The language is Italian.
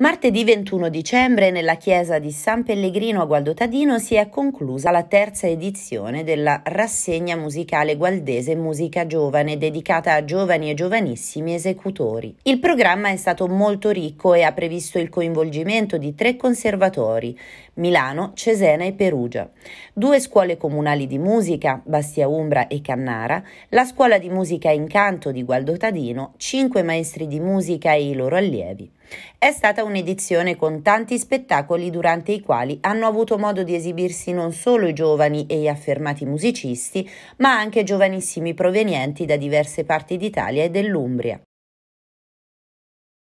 Martedì 21 dicembre nella chiesa di San Pellegrino a Gualdotadino si è conclusa la terza edizione della rassegna musicale gualdese Musica Giovane dedicata a giovani e giovanissimi esecutori. Il programma è stato molto ricco e ha previsto il coinvolgimento di tre conservatori, Milano, Cesena e Perugia, due scuole comunali di musica, Bastia Umbra e Cannara, la scuola di musica Incanto di Gualdotadino, cinque maestri di musica e i loro allievi. È stata un'edizione con tanti spettacoli durante i quali hanno avuto modo di esibirsi non solo i giovani e gli affermati musicisti, ma anche giovanissimi provenienti da diverse parti d'Italia e dell'Umbria.